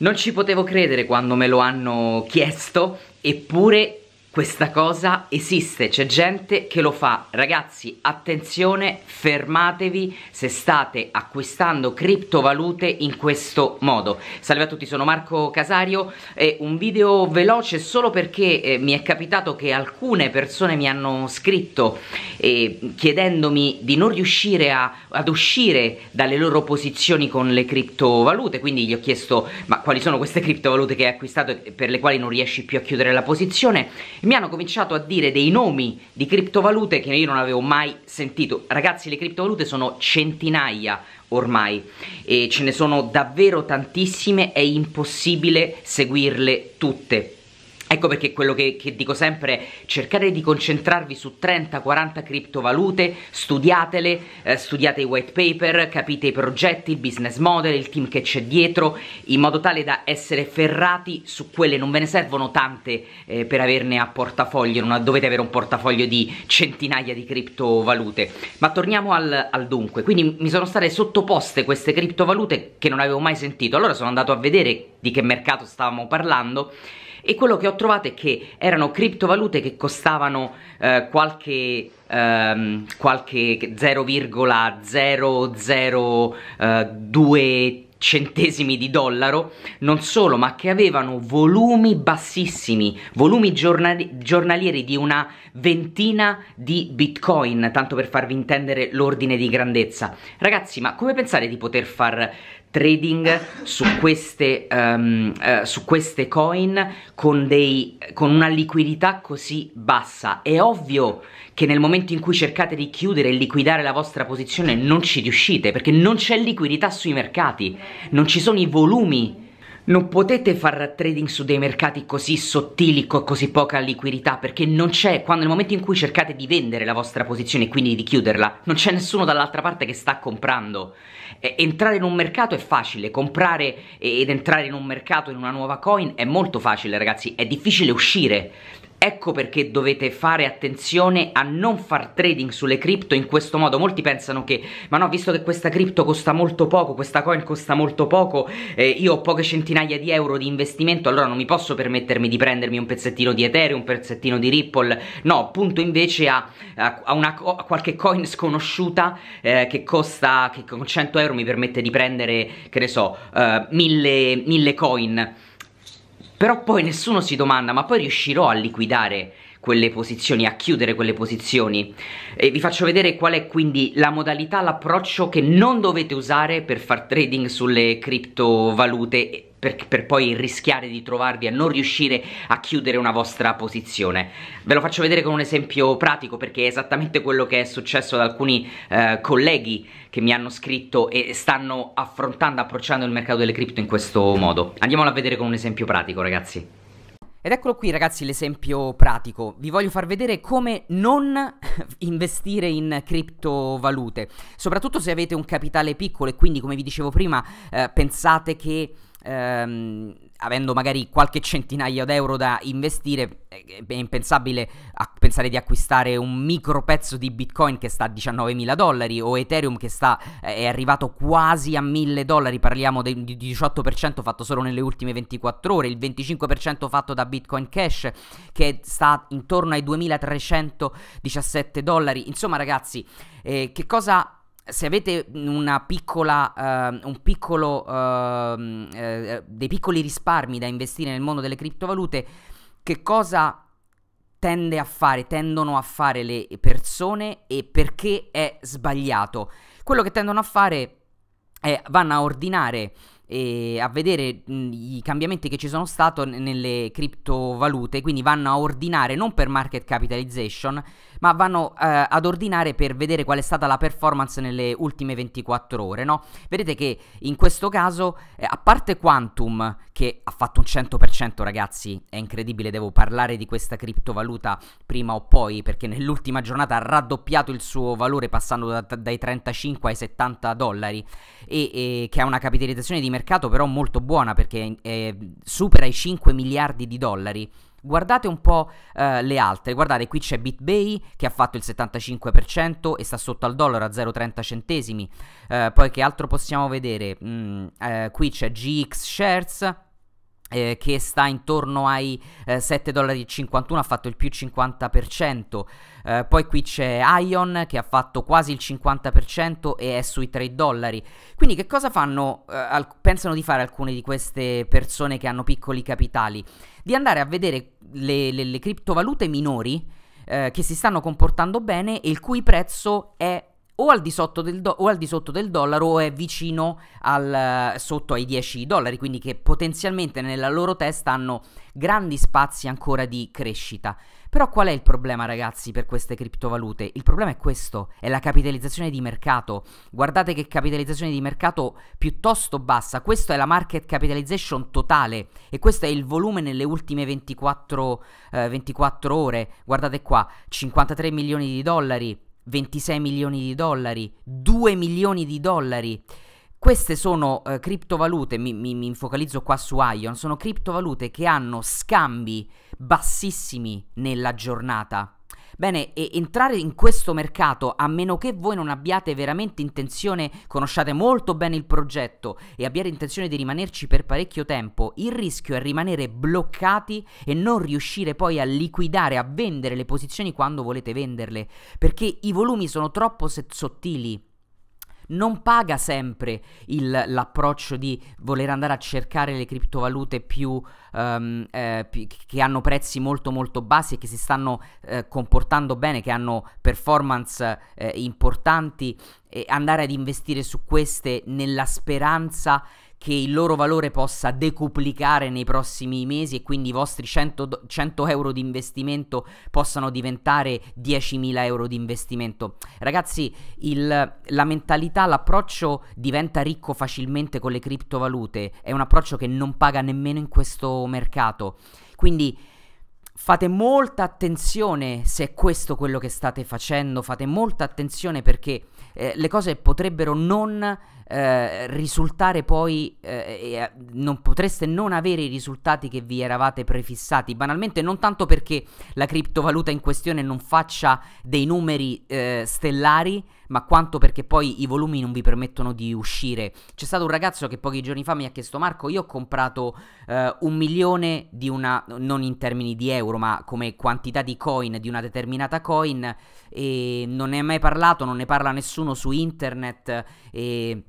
Non ci potevo credere quando me lo hanno chiesto, eppure questa cosa esiste, c'è gente che lo fa. Ragazzi, attenzione, fermatevi se state acquistando criptovalute in questo modo. Salve a tutti, sono Marco Casario, eh, un video veloce solo perché eh, mi è capitato che alcune persone mi hanno scritto eh, chiedendomi di non riuscire a, ad uscire dalle loro posizioni con le criptovalute, quindi gli ho chiesto ma quali sono queste criptovalute che hai acquistato per le quali non riesci più a chiudere la posizione mi hanno cominciato a dire dei nomi di criptovalute che io non avevo mai sentito. Ragazzi, le criptovalute sono centinaia ormai e ce ne sono davvero tantissime, è impossibile seguirle tutte. Ecco perché quello che, che, dico sempre, cercate di concentrarvi su 30-40 criptovalute, studiatele, eh, studiate i white paper, capite i progetti, il business model, il team che c'è dietro, in modo tale da essere ferrati su quelle, non ve ne servono tante eh, per averne a portafoglio, non dovete avere un portafoglio di centinaia di criptovalute. Ma torniamo al, al dunque, quindi mi sono state sottoposte queste criptovalute che non avevo mai sentito, allora sono andato a vedere di che mercato stavamo parlando e quello che ho trovato è che erano criptovalute che costavano eh, qualche, ehm, qualche 0,002 eh, centesimi di dollaro, non solo, ma che avevano volumi bassissimi, volumi giornali giornalieri di una ventina di bitcoin, tanto per farvi intendere l'ordine di grandezza. Ragazzi, ma come pensate di poter far trading su queste, um, uh, su queste coin con, dei, con una liquidità così bassa. È ovvio che nel momento in cui cercate di chiudere e liquidare la vostra posizione non ci riuscite perché non c'è liquidità sui mercati, non ci sono i volumi non potete fare trading su dei mercati così sottili con così poca liquidità perché non c'è, quando nel momento in cui cercate di vendere la vostra posizione e quindi di chiuderla, non c'è nessuno dall'altra parte che sta comprando. Eh, entrare in un mercato è facile, comprare ed entrare in un mercato, in una nuova coin, è molto facile ragazzi, è difficile uscire. Ecco perché dovete fare attenzione a non far trading sulle cripto in questo modo. Molti pensano che, ma no, visto che questa cripto costa molto poco, questa coin costa molto poco, eh, io ho poche centinaia di euro di investimento, allora non mi posso permettermi di prendermi un pezzettino di Ethereum, un pezzettino di Ripple. No, punto invece a, a, una, a qualche coin sconosciuta eh, che costa, che con 100 euro mi permette di prendere, che ne so, eh, mille, mille coin. Però poi nessuno si domanda, ma poi riuscirò a liquidare quelle posizioni, a chiudere quelle posizioni? E vi faccio vedere qual è quindi la modalità, l'approccio che non dovete usare per far trading sulle criptovalute per, per, poi rischiare di trovarvi a non riuscire a chiudere una vostra posizione. Ve lo faccio vedere con un esempio pratico perché è esattamente quello che è successo ad alcuni eh, colleghi che mi hanno scritto e stanno affrontando, approcciando il mercato delle cripto in questo modo. Andiamolo a vedere con un esempio pratico ragazzi. Ed eccolo qui ragazzi l'esempio pratico, vi voglio far vedere come non investire in criptovalute, soprattutto se avete un capitale piccolo e quindi come vi dicevo prima eh, pensate che ehm, avendo magari qualche centinaio d'euro da investire, è impensabile pensare di acquistare un micro pezzo di Bitcoin che sta a 19.000 dollari o Ethereum che sta, eh, è arrivato quasi a 1.000 dollari, parliamo del 18% fatto solo nelle ultime 24 ore, il 25% fatto da Bitcoin Cash che sta intorno ai 2.317 dollari. Insomma ragazzi, eh, che cosa se avete una piccola, uh, un piccolo, uh, eh, dei piccoli risparmi da investire nel mondo delle criptovalute, che cosa tende a fare, tendono a fare le persone e perché è sbagliato? Quello che tendono a fare è vanno a ordinare eh, a vedere i cambiamenti che ci sono stati nelle criptovalute, quindi vanno a ordinare non per market capitalization, ma vanno eh, ad ordinare per vedere qual è stata la performance nelle ultime 24 ore, no? Vedete che in questo caso, eh, a parte Quantum, che ha fatto un 100%, ragazzi, è incredibile, devo parlare di questa criptovaluta prima o poi, perché nell'ultima giornata ha raddoppiato il suo valore passando da, dai 35 ai 70 dollari, e, e che ha una capitalizzazione di mercato però molto buona perché eh, supera i 5 miliardi di dollari. Guardate un po' eh, le altre, guardate qui c'è BitBay che ha fatto il 75% e sta sotto al dollaro a 0,30 centesimi, eh, poi che altro possiamo vedere? Mm, eh, qui c'è GX Shares eh, che sta intorno ai eh, 7,51 dollari, ha fatto il più 50%, eh, poi qui c'è Ion che ha fatto quasi il 50% e è sui 3 dollari. Quindi che cosa fanno, eh, pensano di fare alcune di queste persone che hanno piccoli capitali? Di andare a vedere le, le, le criptovalute minori eh, che si stanno comportando bene e il cui prezzo è o al, do- o al, di sotto del dollaro o è vicino al, eh, sotto ai 10 dollari, quindi che potenzialmente nella loro testa hanno grandi spazi ancora di crescita. Però qual è il problema ragazzi per queste criptovalute? Il problema è questo, è la capitalizzazione di mercato. Guardate che capitalizzazione di mercato piuttosto bassa, questa è la market capitalization totale e questo è il volume nelle ultime 24, eh, 24 ore. Guardate qua, 53 milioni di dollari 26 milioni di dollari, 2 milioni di dollari. Queste sono eh, criptovalute, mi, mi, mi, focalizzo qua su Ion, sono criptovalute che hanno scambi bassissimi nella giornata. Bene, entrare in questo mercato, a meno che voi non abbiate veramente intenzione, conosciate molto bene il progetto e abbiate intenzione di rimanerci per parecchio tempo, il rischio è rimanere bloccati e non riuscire poi a liquidare, a vendere le posizioni quando volete venderle, perché i volumi sono troppo sottili non paga sempre il, l'approccio di voler andare a cercare le criptovalute più, um, eh, pi- che hanno prezzi molto molto bassi e che si stanno eh, comportando bene, che hanno performance eh, importanti e andare ad investire su queste nella speranza che che il loro valore possa decuplicare nei prossimi mesi e quindi i vostri 100, 100 euro di investimento possano diventare 10.000 euro di investimento. Ragazzi, il, la mentalità, l'approccio diventa ricco facilmente con le criptovalute, è un approccio che non paga nemmeno in questo mercato. Quindi Fate molta attenzione se è questo quello che state facendo, fate molta attenzione perché eh, le cose potrebbero non eh, risultare poi, eh, eh non potreste non avere i risultati che vi eravate prefissati, banalmente non tanto perché la criptovaluta in questione non faccia dei numeri eh, stellari, ma quanto perché poi i volumi non vi permettono di uscire. C'è stato un ragazzo che pochi giorni fa mi ha chiesto Marco, io ho comprato eh, un milione di una, non in termini di euro, ma come quantità di coin di una determinata coin e non ne ha mai parlato, non ne parla nessuno su internet e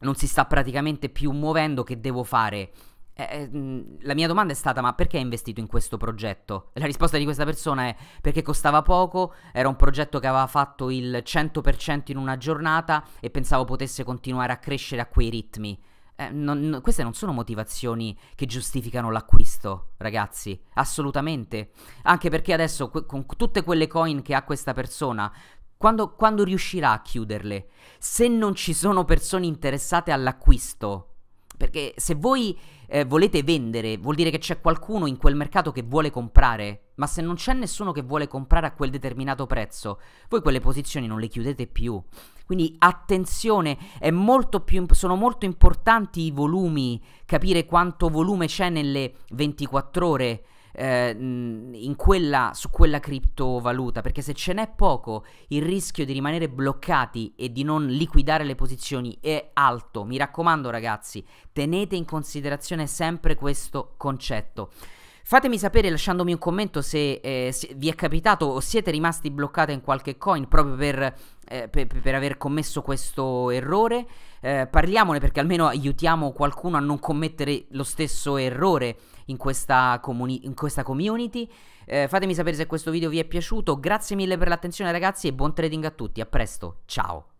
non si sta praticamente più muovendo, che devo fare? Eh, eh la mia domanda è stata: ma perché hai investito in questo progetto? La risposta di questa persona è perché costava poco, era un progetto che aveva fatto il 100% in una giornata e pensavo potesse continuare a crescere a quei ritmi. Eh, non, queste non sono motivazioni che giustificano l'acquisto, ragazzi, assolutamente. Anche perché adesso con tutte quelle coin che ha questa persona, quando, quando riuscirà a chiuderle? Se non ci sono persone interessate all'acquisto, perché se voi eh, volete vendere, vuol dire che c'è qualcuno in quel mercato che vuole comprare, ma se non c'è nessuno che vuole comprare a quel determinato prezzo, voi quelle posizioni non le chiudete più. Quindi attenzione, molto più, sono molto importanti i volumi, capire quanto volume c'è nelle 24 ore, eh, in quella, su quella criptovaluta, perché se ce n'è poco il rischio di rimanere bloccati e di non liquidare le posizioni è alto. Mi raccomando ragazzi, tenete in considerazione sempre questo concetto. Fatemi sapere lasciandomi un commento se, eh, se vi è capitato o siete rimasti bloccati in qualche coin proprio per, eh, per, per aver commesso questo errore. Eh, parliamone perché almeno aiutiamo qualcuno a non commettere lo stesso errore in questa, comuni- in questa community. Eh, fatemi sapere se questo video vi è piaciuto. Grazie mille per l'attenzione ragazzi e buon trading a tutti. A presto. Ciao.